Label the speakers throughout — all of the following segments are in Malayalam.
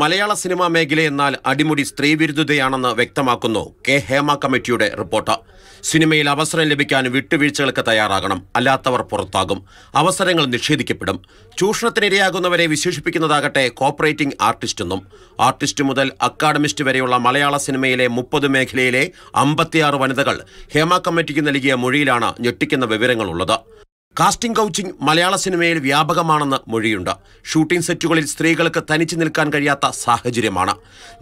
Speaker 1: മലയാള സിനിമാ എന്നാൽ അടിമുടി സ്ത്രീവിരുദ്ധതയാണെന്ന് വ്യക്തമാക്കുന്നു കെ ഹേമ കമ്മിറ്റിയുടെ റിപ്പോർട്ട് സിനിമയിൽ അവസരം ലഭിക്കാൻ വിട്ടുവീഴ്ചകൾക്ക് തയ്യാറാകണം അല്ലാത്തവർ പുറത്താകും അവസരങ്ങൾ നിഷേധിക്കപ്പെടും ചൂഷണത്തിനിരയാകുന്നവരെ വിശേഷിപ്പിക്കുന്നതാകട്ടെ കോപ്പറേറ്റിംഗ് ആർട്ടിസ്റ്റ് എന്നും ആർട്ടിസ്റ്റ് മുതൽ അക്കാഡമിസ്റ്റ് വരെയുള്ള മലയാള സിനിമയിലെ മുപ്പത് മേഖലയിലെ അമ്പത്തിയാറ് വനിതകൾ ഹേമ കമ്മിറ്റിക്ക് നൽകിയ മൊഴിയിലാണ് ഞെട്ടിക്കുന്ന വിവരങ്ങളുള്ളത് കാസ്റ്റിംഗ് കൗച്ചിങ് മലയാള സിനിമയിൽ വ്യാപകമാണെന്ന് മൊഴിയുണ്ട് ഷൂട്ടിംഗ് സെറ്റുകളിൽ സ്ത്രീകൾക്ക് തനിച്ചു നിൽക്കാൻ കഴിയാത്ത സാഹചര്യമാണ്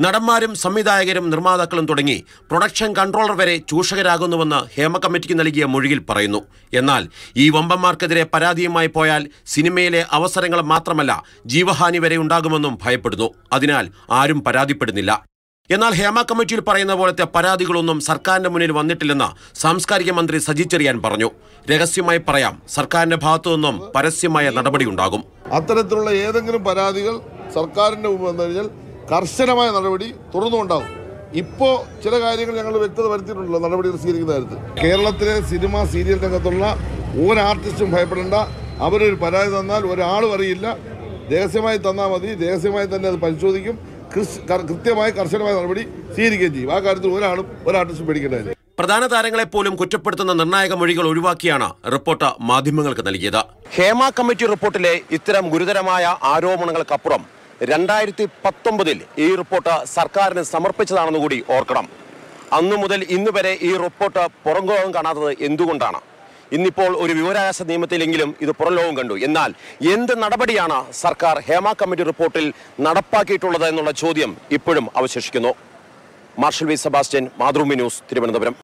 Speaker 1: നടന്മാരും സംവിധായകരും നിർമ്മാതാക്കളും തുടങ്ങി പ്രൊഡക്ഷൻ കൺട്രോളർ വരെ ചൂഷകരാകുന്നുവെന്ന് ഹേമ കമ്മിറ്റിക്ക് നൽകിയ മൊഴിയിൽ പറയുന്നു എന്നാൽ ഈ വമ്പന്മാർക്കെതിരെ പരാതിയുമായി പോയാൽ സിനിമയിലെ അവസരങ്ങൾ മാത്രമല്ല ജീവഹാനി വരെ ഉണ്ടാകുമെന്നും ഭയപ്പെടുന്നു അതിനാൽ ആരും പരാതിപ്പെടുന്നില്ല എന്നാൽ ഹേമ കമ്മിറ്റിയിൽ പറയുന്ന പോലത്തെ പരാതികളൊന്നും സർക്കാരിന്റെ മുന്നിൽ വന്നിട്ടില്ലെന്ന് സാംസ്കാരിക മന്ത്രി സജി ചെറിയാൻ പറഞ്ഞു രഹസ്യമായി പറയാം സർക്കാരിന്റെ ഭാഗത്തു നിന്നും പരസ്യമായ നടപടി ഉണ്ടാകും
Speaker 2: അത്തരത്തിലുള്ള ഏതെങ്കിലും പരാതികൾ സർക്കാരിന്റെ മുമ്പ് വന്നു കഴിഞ്ഞാൽ കർശനമായ നടപടി തുറന്നുകൊണ്ടാകും ഇപ്പോ ചില കാര്യങ്ങൾ ഞങ്ങൾ വ്യക്തത വരുത്തിയിട്ടുണ്ടല്ലോ നടപടികൾ സ്വീകരിക്കുന്ന കാര്യത്തിൽ കേരളത്തിലെ സിനിമ സീരിയൽ രംഗത്തുള്ള ഒരു ആർട്ടിസ്റ്റും ഭയപ്പെടേണ്ട അവരൊരു പരാതി തന്നാൽ ഒരാളും അറിയില്ല രഹസ്യമായി തന്നാൽ മതി രഹസ്യമായി തന്നെ അത് പരിശോധിക്കും കൃത്യമായ കർശനമായ നടപടി സ്വീകരിക്കുകയും ചെയ്യും ആ കാര്യത്തിൽ ഒരാളും ഒരാട്ടും പേടിക്കേണ്ടതില്ല
Speaker 1: പ്രധാന താരങ്ങളെപ്പോലും കുറ്റപ്പെടുത്തുന്ന നിർണായക മൊഴികൾ ഒഴിവാക്കിയാണ് റിപ്പോർട്ട് മാധ്യമങ്ങൾക്ക് നൽകിയത് ഹേമ കമ്മിറ്റി റിപ്പോർട്ടിലെ ഇത്തരം ഗുരുതരമായ ആരോപണങ്ങൾക്കപ്പുറം രണ്ടായിരത്തി പത്തൊമ്പതിൽ ഈ റിപ്പോർട്ട് സർക്കാരിന് സമർപ്പിച്ചതാണെന്ന് കൂടി ഓർക്കണം അന്നു മുതൽ ഇന്നുവരെ ഈ റിപ്പോർട്ട് പുറംകോകം കാണാത്തത് എന്തുകൊണ്ടാണ് ഇന്നിപ്പോൾ ഒരു വിവരാവകാശ നിയമത്തിലെങ്കിലും ഇത് പുറംലോകം കണ്ടു എന്നാൽ എന്ത് നടപടിയാണ് സർക്കാർ ഹേമ കമ്മിറ്റി റിപ്പോർട്ടിൽ നടപ്പാക്കിയിട്ടുള്ളത് എന്നുള്ള ചോദ്യം ഇപ്പോഴും അവശേഷിക്കുന്നു മാർഷൽ വി സെബാസ്റ്റ്യൻ മാതൃഭൂമി ന്യൂസ് തിരുവനന്തപുരം